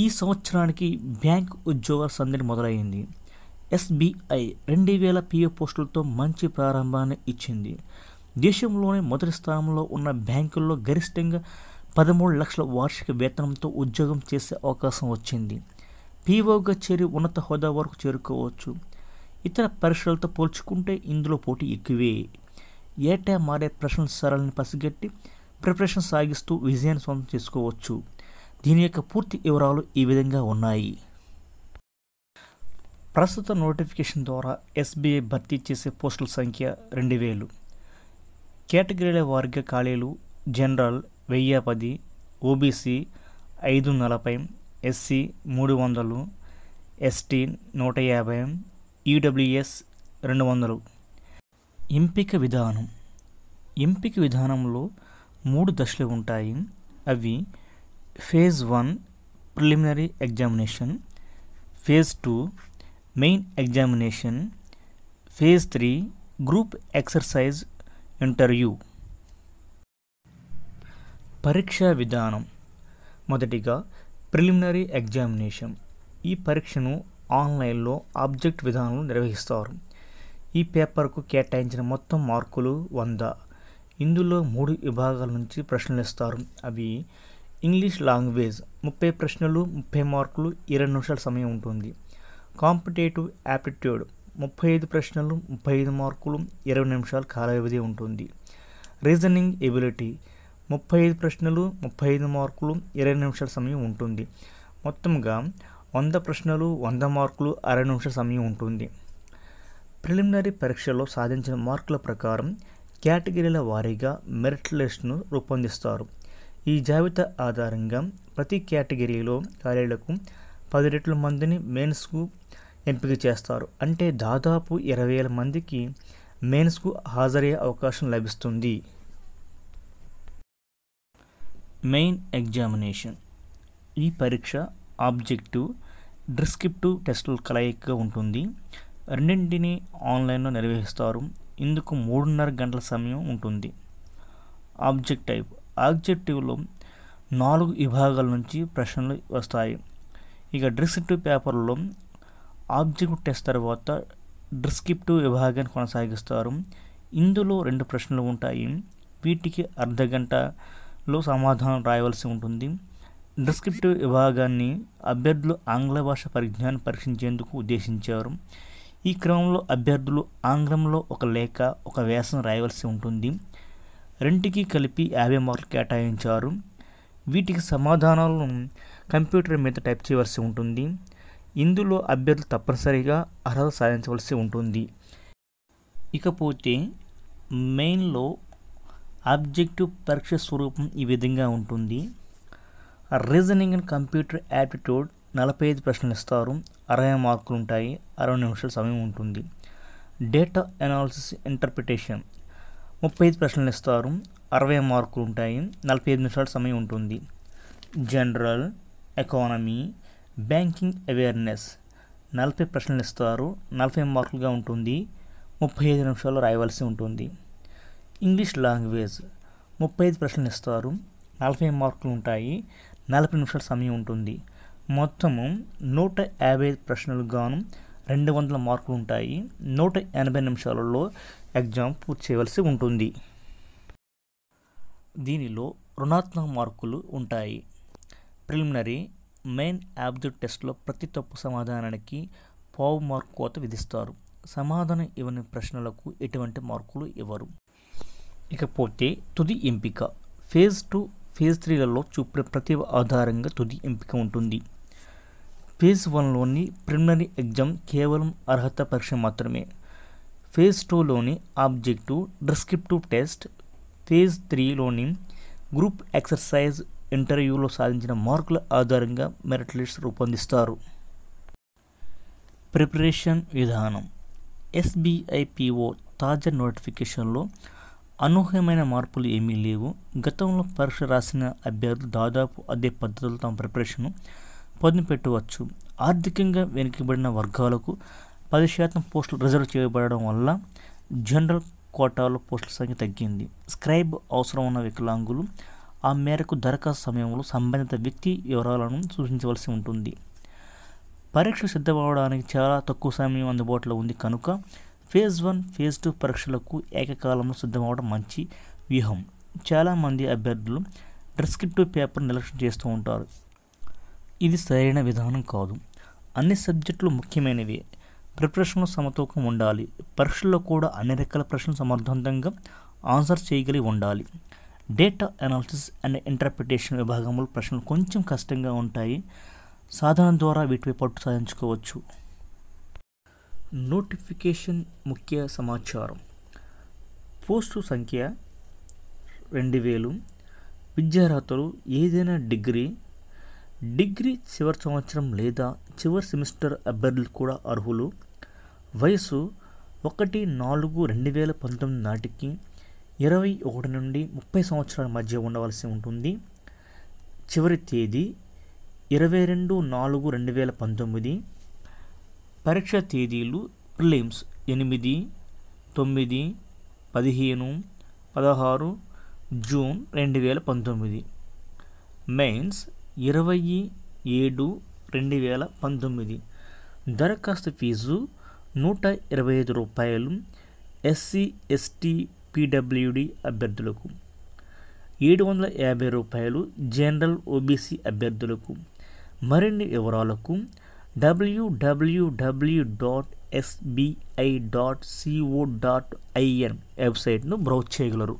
ఈ సంవత్సరానికి బ్యాంక్ ఉద్యోగాల సందడి మొదలైంది ఎస్బీఐ రెండు వేల పిఎఫ్ పోస్టులతో మంచి ప్రారంభాన్ని ఇచ్చింది దేశంలోనే మొదటి స్థానంలో ఉన్న బ్యాంకుల్లో గరిష్టంగా పదమూడు లక్షల వార్షిక వేతనంతో ఉద్యోగం చేసే అవకాశం వచ్చింది పీఓగా చేరి ఉన్నత హోదా వరకు చేరుకోవచ్చు ఇతర పరీక్షలతో పోల్చుకుంటే ఇందులో పోటీ ఎక్కువే ఏటా మారే ప్రశ్నల సరళిని పసిగట్టి ప్రిపరేషన్ సాగిస్తూ విజయాన్ని సొంతం చేసుకోవచ్చు దీని యొక్క పూర్తి వివరాలు ఈ విధంగా ఉన్నాయి ప్రస్తుత నోటిఫికేషన్ ద్వారా ఎస్బీఐ భర్తీ చేసే పోస్టుల సంఖ్య రెండు వేలు కేటగిరీల వర్గ ఖాళీలు జనరల్ వెయ్యి పది ఓబీసీ ఐదు నలభై ఎస్సీ మూడు వందలు ఎస్టీ నూట యాభై ఈడబ్ల్యూఎస్ రెండు వందలు ఎంపిక విధానం ఎంపిక విధానంలో మూడు దశలు ఉంటాయి అవి phase one preliminary examination phase two main examination phase three group exercise interview పరీక్షా విధానం మొదటిగా ప్రిలిమినరీ ఎగ్జామినేషన్ ఈ పరీక్షను ఆన్లైన్లో ఆబ్జెక్ట్ విధానంలో నిర్వహిస్తారు ఈ పేపర్కు కేటాయించిన మొత్తం మార్కులు వంద ఇందులో మూడు విభాగాల నుంచి ప్రశ్నలు ఇస్తారు అవి ఇంగ్లీష్ లాంగ్వేజ్ ముప్పై ప్రశ్నలు ముప్పై మార్కులు ఇరవై నిమిషాల సమయం ఉంటుంది కాంపిటేటివ్ యాప్టిట్యూడ్ ముప్పై ఐదు ప్రశ్నలు ముప్పై ఐదు మార్కులు ఇరవై నిమిషాల కాల వ్యవధి ఉంటుంది రీజనింగ్ ఎబిలిటీ ముప్పై ఐదు ప్రశ్నలు ముప్పై ఐదు మార్కులు ఇరవై నిమిషాల సమయం ఉంటుంది మొత్తంగా వంద ప్రశ్నలు వంద మార్కులు అరవై నిమిషాల సమయం ఉంటుంది ప్రిలిమినరీ పరీక్షలో సాధించిన మార్కుల ప్రకారం కేటగిరీల వారీగా మెరిట్ లిస్ట్ను రూపొందిస్తారు ఈ జాబితా ఆధారంగా ప్రతి కేటగిరీలో ఖాళీలకు పది రెట్ల మందిని మెయిన్స్కు ఎంపిక చేస్తారు అంటే దాదాపు ఇరవై వేల మందికి మెయిన్స్కు హాజరయ్యే అవకాశం లభిస్తుంది మెయిన్ ఎగ్జామినేషన్ ఈ పరీక్ష ఆబ్జెక్టివ్ డిస్క్రిప్టివ్ టెస్టుల కలయికగా ఉంటుంది రెండింటిని ఆన్లైన్లో నిర్వహిస్తారు ఇందుకు మూడున్నర గంటల సమయం ఉంటుంది ఆబ్జెక్ట్ టైప్ ఆబ్జెక్టివ్లో నాలుగు విభాగాల నుంచి ప్రశ్నలు వస్తాయి ఇక డిస్క్రిప్టివ్ పేపర్లో ఆబ్జెక్ట్ టెస్ట్ తర్వాత డిస్క్రిప్టివ్ విభాగాన్ని కొనసాగిస్తారు ఇందులో రెండు ప్రశ్నలు ఉంటాయి వీటికి అర్ధ గంటలో సమాధానం రాయవలసి ఉంటుంది డిస్క్రిప్టివ్ విభాగాన్ని అభ్యర్థులు ఆంగ్ల భాష పరిజ్ఞాన్ని పరీక్షించేందుకు ఉద్దేశించారు ఈ క్రమంలో అభ్యర్థులు ఆంగ్లంలో ఒక లేఖ ఒక వ్యాసం రాయవలసి ఉంటుంది రెంటికి కలిపి యాభై మార్కులు కేటాయించారు వీటికి సమాధానాలను కంప్యూటర్ మీద టైప్ చేయవలసి ఉంటుంది ఇందులో అభ్యర్థులు తప్పనిసరిగా అర్హత సాధించవలసి ఉంటుంది ఇకపోతే మెయిన్లో ఆబ్జెక్టివ్ పరీక్ష స్వరూపం ఈ విధంగా ఉంటుంది రీజనింగ్ అండ్ కంప్యూటర్ యాప్టిట్యూడ్ నలభై ఐదు ప్రశ్నలు ఇస్తారు అరవై మార్కులు ఉంటాయి అరవై నిమిషాల సమయం ఉంటుంది డేటా అనాలిసిస్ ఇంటర్ప్రిటేషన్ ముప్పై ఐదు ప్రశ్నలు ఇస్తారు అరవై మార్కులు ఉంటాయి నలభై ఐదు నిమిషాల సమయం ఉంటుంది జనరల్ ఎకానమీ బ్యాంకింగ్ అవేర్నెస్ నలభై ప్రశ్నలు ఇస్తారు నలభై మార్కులుగా ఉంటుంది ముప్పై ఐదు నిమిషాలు రాయవలసి ఉంటుంది ఇంగ్లీష్ లాంగ్వేజ్ ముప్పై ఐదు ప్రశ్నలు ఇస్తారు నలభై మార్కులు ఉంటాయి నలభై నిమిషాల సమయం ఉంటుంది మొత్తము నూట యాభై ఐదు ప్రశ్నలు గాను రెండు వందల మార్కులు ఉంటాయి నూట ఎనభై నిమిషాలలో ఎగ్జామ్ పూర్తి చేయవలసి ఉంటుంది దీనిలో రుణాత్మక మార్కులు ఉంటాయి ప్రిలిమినరీ మెయిన్ యాబ్జెక్ట్ టెస్ట్లో ప్రతి తప్పు సమాధానానికి పావు మార్కు కోత విధిస్తారు సమాధానం ఇవ్వని ప్రశ్నలకు ఎటువంటి మార్కులు ఇవ్వరు ఇకపోతే తుది ఎంపిక ఫేజ్ టూ ఫేజ్ త్రీలలో చూపిన ప్రతి ఆధారంగా తుది ఎంపిక ఉంటుంది ఫేజ్ వన్లోని ప్రిలిమినరీ ఎగ్జామ్ కేవలం అర్హత పరీక్ష మాత్రమే ఫేజ్ టూలోని ఆబ్జెక్టివ్ డిస్క్రిప్టివ్ టెస్ట్ ఫేజ్ త్రీలోని గ్రూప్ ఎక్సర్సైజ్ ఇంటర్వ్యూలో సాధించిన మార్కుల ఆధారంగా మెరిట్ లిస్ట్ రూపొందిస్తారు ప్రిపరేషన్ విధానం ఎస్బీఐపిఓ తాజా నోటిఫికేషన్లో అనూహ్యమైన మార్పులు ఏమీ లేవు గతంలో పరీక్ష రాసిన అభ్యర్థులు దాదాపు అదే పద్ధతులు తమ ప్రిపరేషన్ను పొందిపెట్టవచ్చు ఆర్థికంగా వెనుకబడిన వర్గాలకు పది శాతం పోస్టులు రిజర్వ్ చేయబడడం వల్ల జనరల్ కోటాలో పోస్టుల సంఖ్య తగ్గింది స్క్రైబ్ అవసరం ఉన్న వికలాంగులు ఆ మేరకు దరఖాస్తు సమయంలో సంబంధిత వ్యక్తి వివరాలను సూచించవలసి ఉంటుంది పరీక్షలు సిద్ధమవడానికి చాలా తక్కువ సమయం అందుబాటులో ఉంది కనుక ఫేజ్ వన్ ఫేజ్ టూ పరీక్షలకు ఏకకాలంలో సిద్ధమవడం మంచి వ్యూహం చాలామంది అభ్యర్థులు డిస్క్రిప్టివ్ పేపర్ నిర్లక్ష్యం చేస్తూ ఉంటారు ఇది సరైన విధానం కాదు అన్ని సబ్జెక్టులు ముఖ్యమైనవి ప్రిపరేషన్ సమతూకం ఉండాలి పరీక్షల్లో కూడా అన్ని రకాల ప్రశ్నలు సమర్థవంతంగా ఆన్సర్ చేయగలిగి ఉండాలి డేటా అనాలిసిస్ అండ్ ఇంటర్ప్రిటేషన్ విభాగంలో ప్రశ్నలు కొంచెం కష్టంగా ఉంటాయి సాధారణ ద్వారా వీటిపై పట్టు సాధించుకోవచ్చు నోటిఫికేషన్ ముఖ్య సమాచారం పోస్టు సంఖ్య రెండు వేలు విద్యార్హతలు ఏదైనా డిగ్రీ డిగ్రీ చివరి సంవత్సరం లేదా చివరి సెమిస్టర్ అభ్యర్థులు కూడా అర్హులు వయసు ఒకటి నాలుగు రెండు వేల పంతొమ్మిది నాటికి ఇరవై ఒకటి నుండి ముప్పై సంవత్సరాల మధ్య ఉండవలసి ఉంటుంది చివరి తేదీ ఇరవై రెండు నాలుగు రెండు వేల పంతొమ్మిది పరీక్ష తేదీలు ప్రిలిమ్స్ ఎనిమిది తొమ్మిది పదిహేను పదహారు జూన్ రెండు వేల పంతొమ్మిది మెయిన్స్ ఇరవై ఏడు రెండు వేల పంతొమ్మిది దరఖాస్తు ఫీజు నూట ఇరవై ఐదు రూపాయలు ఎస్సీ ఎస్టీ పీడబ్ల్యూడి అభ్యర్థులకు ఏడు వందల యాభై రూపాయలు జనరల్ ఓబీసీ అభ్యర్థులకు మరిన్ని వివరాలకు డబ్ల్యూడబ్ల్యూడబ్ల్యూ dot SBI dot CO dot IN వెబ్సైట్ను బ్రౌజ్ చేయగలరు